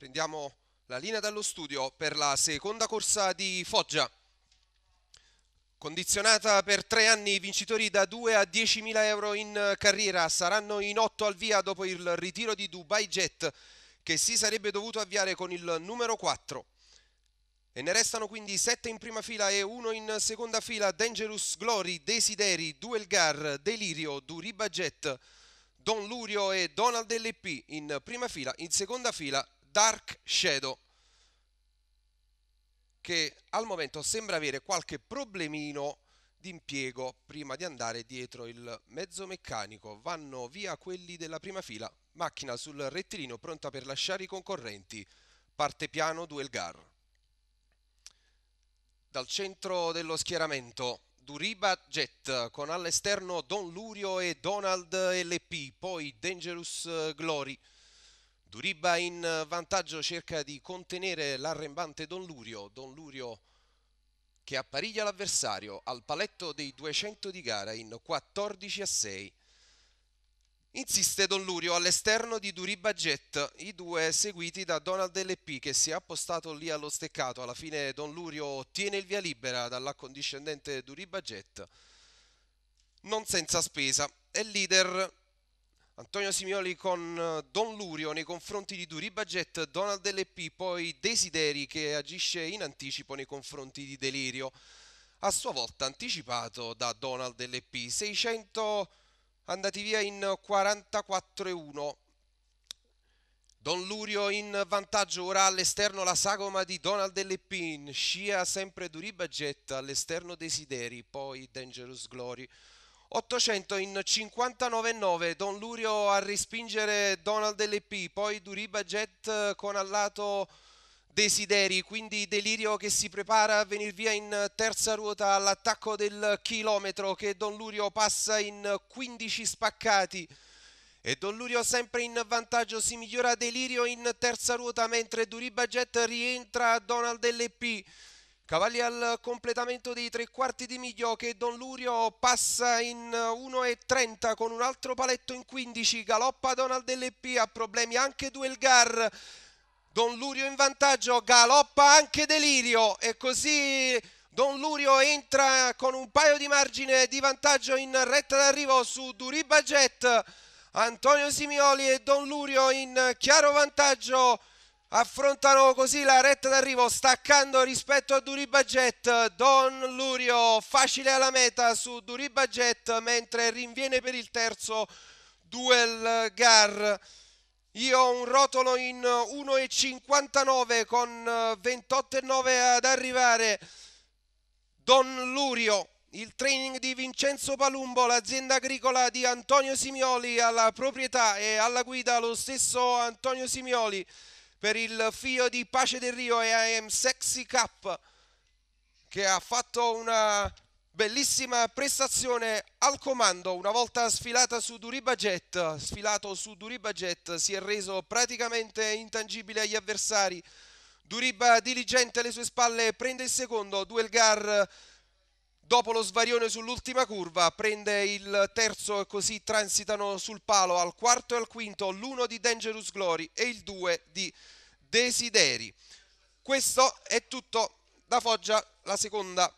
Prendiamo la linea dallo studio per la seconda corsa di Foggia. Condizionata per tre anni, i vincitori da 2 a 10.000 euro in carriera saranno in otto al via dopo il ritiro di Dubai Jet che si sarebbe dovuto avviare con il numero 4. E ne restano quindi 7 in prima fila e 1 in seconda fila, Dangerous Glory, Desideri, Duelgar, Delirio, Duriba Jet, Don Lurio e Donald LP in prima fila, in seconda fila Dark Shadow che al momento sembra avere qualche problemino di impiego prima di andare dietro il mezzo meccanico. Vanno via quelli della prima fila, macchina sul rettilineo pronta per lasciare i concorrenti. Parte piano gar Dal centro dello schieramento Duriba Jet con all'esterno Don Lurio e Donald LP, poi Dangerous Glory Duriba in vantaggio cerca di contenere l'arrembante Don Lurio, Don Lurio che appariglia l'avversario al paletto dei 200 di gara in 14 a 6. Insiste Don Lurio all'esterno di Duriba Jet, i due seguiti da Donald LP che si è appostato lì allo steccato. Alla fine Don Lurio ottiene il via libera dall'accondiscendente Duriba Jet, non senza spesa. È leader Antonio Simioli con eh, Don Lurio nei confronti di Duri Baget, Donald LP, poi Desideri che agisce in anticipo nei confronti di Delirio, a sua volta anticipato da Donald LP. 600 andati via in 44 1. Don Lurio in vantaggio ora all'esterno la sagoma di Donald LP, in scia sempre Duri Baget, all'esterno Desideri, poi Dangerous Glory. 800 in 59,9 Don Lurio a respingere Donald LP, poi Duriba Jet eh, con al lato Desideri, quindi Delirio che si prepara a venire via in terza ruota all'attacco del chilometro che Don Lurio passa in 15 spaccati. E Don Lurio sempre in vantaggio, si migliora Delirio in terza ruota mentre Duriba Jet rientra a Donald LP. Cavalli al completamento dei tre quarti di miglio che Don Lurio passa in 1.30 con un altro paletto in 15, galoppa Donald LP, ha problemi anche Duelgar, Don Lurio in vantaggio, galoppa anche Delirio e così Don Lurio entra con un paio di margine di vantaggio in retta d'arrivo su Duriba Jet, Antonio Simioli e Don Lurio in chiaro vantaggio affrontano così la retta d'arrivo staccando rispetto a Duriba Jet Don Lurio facile alla meta su Duriba Jet mentre rinviene per il terzo Duel Gar io ho un rotolo in 1,59 con 28,9 ad arrivare Don Lurio il training di Vincenzo Palumbo, l'azienda agricola di Antonio Simioli alla proprietà e alla guida lo stesso Antonio Simioli per il figlio di Pace del Rio e I Am Sexy Cup che ha fatto una bellissima prestazione al comando una volta sfilata su Duriba Jet sfilato su Duriba Jet si è reso praticamente intangibile agli avversari. Duriba diligente alle sue spalle prende il secondo, Duelgar dopo lo svarione sull'ultima curva prende il terzo e così transitano sul palo al quarto e al quinto l'uno di Dangerous Glory e il due di Desideri questo è tutto da Foggia la seconda